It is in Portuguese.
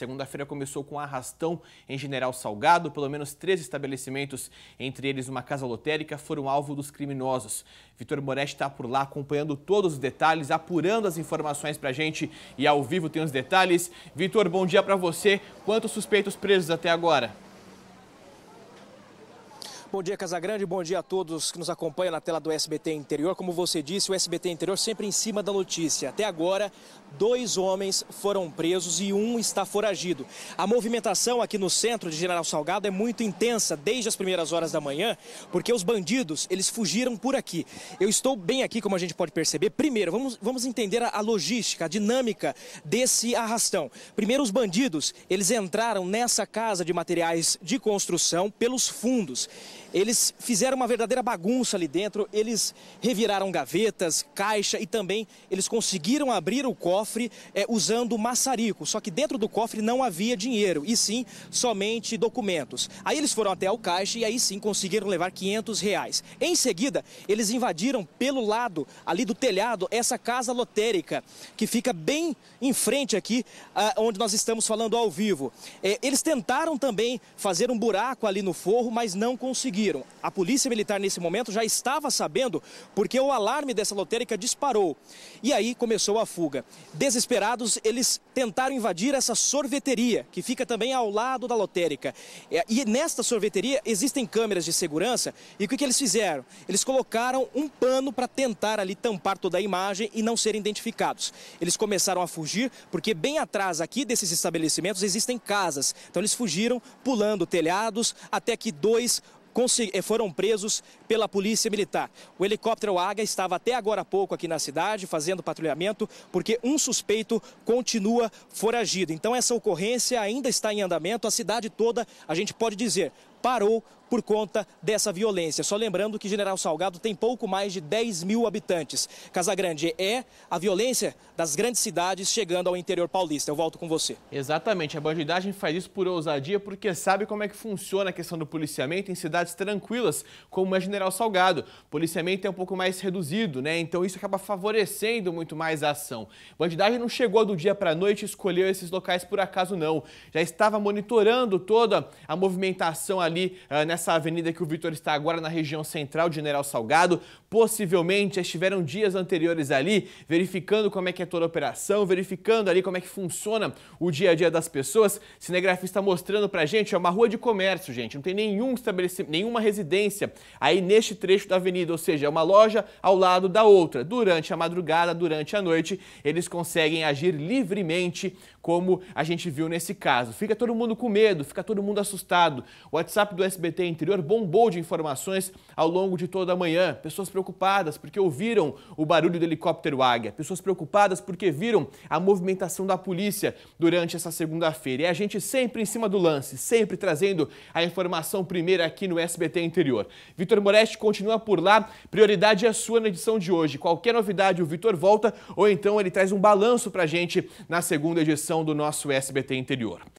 Segunda-feira começou com arrastão em General Salgado. Pelo menos três estabelecimentos, entre eles uma casa lotérica, foram alvo dos criminosos. Vitor Moretti está por lá acompanhando todos os detalhes, apurando as informações para a gente e ao vivo tem os detalhes. Vitor, bom dia para você. Quantos suspeitos presos até agora? Bom dia, Casagrande. Bom dia a todos que nos acompanham na tela do SBT Interior. Como você disse, o SBT Interior sempre em cima da notícia. Até agora, dois homens foram presos e um está foragido. A movimentação aqui no centro de General Salgado é muito intensa desde as primeiras horas da manhã, porque os bandidos, eles fugiram por aqui. Eu estou bem aqui, como a gente pode perceber. Primeiro, vamos, vamos entender a, a logística, a dinâmica desse arrastão. Primeiro, os bandidos, eles entraram nessa casa de materiais de construção pelos fundos. Eles fizeram uma verdadeira bagunça ali dentro, eles reviraram gavetas, caixa e também eles conseguiram abrir o cofre é, usando maçarico. Só que dentro do cofre não havia dinheiro, e sim somente documentos. Aí eles foram até o caixa e aí sim conseguiram levar 500 reais. Em seguida, eles invadiram pelo lado ali do telhado essa casa lotérica, que fica bem em frente aqui, a, ah, onde nós estamos falando ao vivo. É, eles tentaram também fazer um buraco ali no forro, mas não conseguiram conseguiram. A polícia militar, nesse momento, já estava sabendo porque o alarme dessa lotérica disparou. E aí começou a fuga. Desesperados, eles tentaram invadir essa sorveteria, que fica também ao lado da lotérica. É, e nesta sorveteria existem câmeras de segurança. E o que, que eles fizeram? Eles colocaram um pano para tentar ali tampar toda a imagem e não serem identificados. Eles começaram a fugir porque bem atrás aqui desses estabelecimentos existem casas. Então eles fugiram pulando telhados até que dois eh, foram presos pela Polícia Militar. O helicóptero Águia estava até agora há pouco aqui na cidade fazendo patrulhamento, porque um suspeito continua foragido. Então, essa ocorrência ainda está em andamento, a cidade toda, a gente pode dizer, parou por conta dessa violência. Só lembrando que General Salgado tem pouco mais de 10 mil habitantes. Casagrande é a violência das grandes cidades chegando ao interior paulista. Eu volto com você. Exatamente. A bandidagem faz isso por ousadia porque sabe como é que funciona a questão do policiamento em cidades tranquilas, como é General Salgado. O policiamento é um pouco mais reduzido, né? Então isso acaba favorecendo muito mais a ação. A bandidagem não chegou do dia para a noite e escolheu esses locais por acaso, não. Já estava monitorando toda a movimentação ali ali ah, nessa avenida que o Vitor está agora na região central de General Salgado. Possivelmente estiveram dias anteriores ali, verificando como é que é toda a operação, verificando ali como é que funciona o dia a dia das pessoas. Cinegrafista mostrando pra gente, é uma rua de comércio, gente. Não tem nenhum estabelecimento, nenhuma residência aí neste trecho da avenida, ou seja, é uma loja ao lado da outra. Durante a madrugada, durante a noite, eles conseguem agir livremente, como a gente viu nesse caso. Fica todo mundo com medo, fica todo mundo assustado. O WhatsApp WhatsApp do SBT Interior bombou de informações ao longo de toda a manhã. Pessoas preocupadas porque ouviram o barulho do helicóptero Águia, pessoas preocupadas porque viram a movimentação da polícia durante essa segunda-feira. E a gente sempre em cima do lance, sempre trazendo a informação primeira aqui no SBT Interior. Vitor Moreste continua por lá, prioridade é sua na edição de hoje. Qualquer novidade, o Vitor volta ou então ele traz um balanço pra gente na segunda edição do nosso SBT Interior.